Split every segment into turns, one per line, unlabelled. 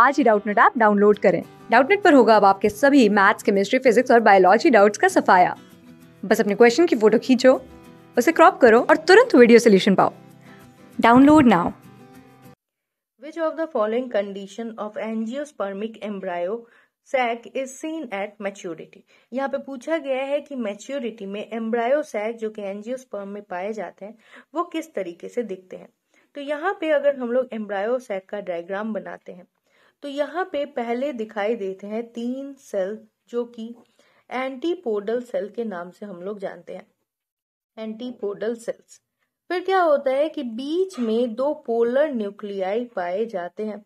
आज ही Doubtnut app download करें डाउटनेट पर होगा अब आपके सभी मैथ्स केमिस्ट्री फिजिक्स और बायोलॉजी डाउट्स का सफाया बस अपने क्वेश्चन की फोटो खींचो उसे क्रॉप करो और तुरंत वीडियो सोल्यूशन पाओ download now
Which of the following condition of angiospermic embryo sac is seen at maturity यहाँ पे पूछा गया है कि मैच्योरिटी में एम्ब्रायो सैक जो कि एनजियोस्पर्म में पाए जाते हैं वो किस तरीके से दिखते हैं तो यहाँ पे अगर हम लोग एम्ब्रायो सैक का डायग्राम बनाते हैं तो यहाँ पे पहले दिखाई देते हैं तीन सेल जो कि एंटीपोडल सेल के नाम से हम लोग जानते हैं एंटीपोडल सेल्स फिर क्या होता है कि बीच में दो पोलर न्यूक्लियाई पाए जाते हैं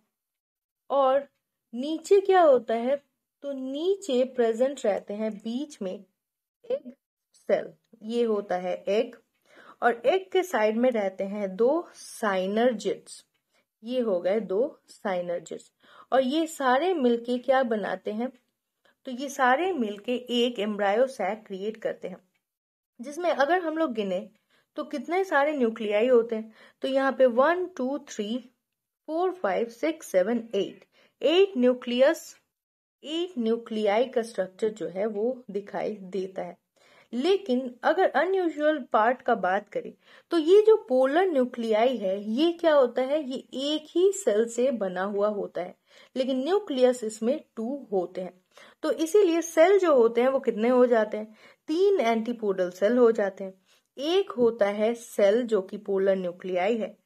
और नीचे क्या होता है तो नीचे प्रेजेंट रहते हैं बीच में एग सेल ये होता है एग और एग के साइड में रहते हैं दो जिट्स ये हो गए दो साइनर्जिस और ये सारे मिलके क्या बनाते हैं तो ये सारे मिलके एक एम्ब्रायो सैक क्रिएट करते हैं जिसमें अगर हम लोग गिने तो कितने सारे न्यूक्लियाई होते हैं तो यहाँ पे one two three four five six seven eight eight nucleus eight nuclei का स्ट्रक्चर जो है वो दिखाई देता है लेकिन अगर अनयूजुअल पार्ट का बात करें तो ये जो पोलर न्यूक्लियाई है ये क्या होता है ये एक ही सेल से बना हुआ होता है लेकिन न्यूक्लियस इसमें टू होते हैं तो इसीलिए सेल जो होते हैं वो कितने हो जाते हैं तीन एंटीपोडल सेल हो जाते हैं एक होता है सेल जो कि पोलर न्यूक्लियाई है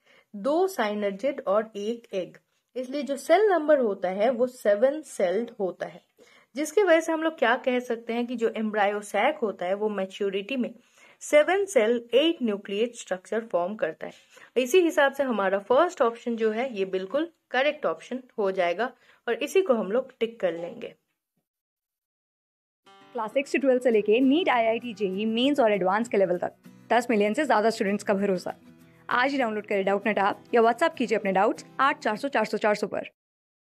दो साइनर्जिड और एक एग इसलिए जो सेल नंबर होता है वो सेवन सेल्ड होता है जिसकी वजह से हम लोग क्या कह सकते हैं कि जो एम्ब्रायोसैक होता है वो मेच्योरिटी में seven cell eight nucleate structure form करता है इसी हिसाब से हमारा फर्स्ट ऑप्शन जो है ये बिल्कुल करेक्ट ऑप्शन हो जाएगा और इसी को हम लोग टिक कर लेंगे
क्लास सिक्स से ट्वेल्थ से लेके NEET I I T JEE mains और एडवांस के लेवल तक दस मिलियन से ज्यादा स्टूडेंट्स का भरोसा आज ही डाउनलोड करें डाउट नेट आप या व्हाट्सअप कीजिए अपने डाउट्स आठ चार सौ चार सौ चार सौ पर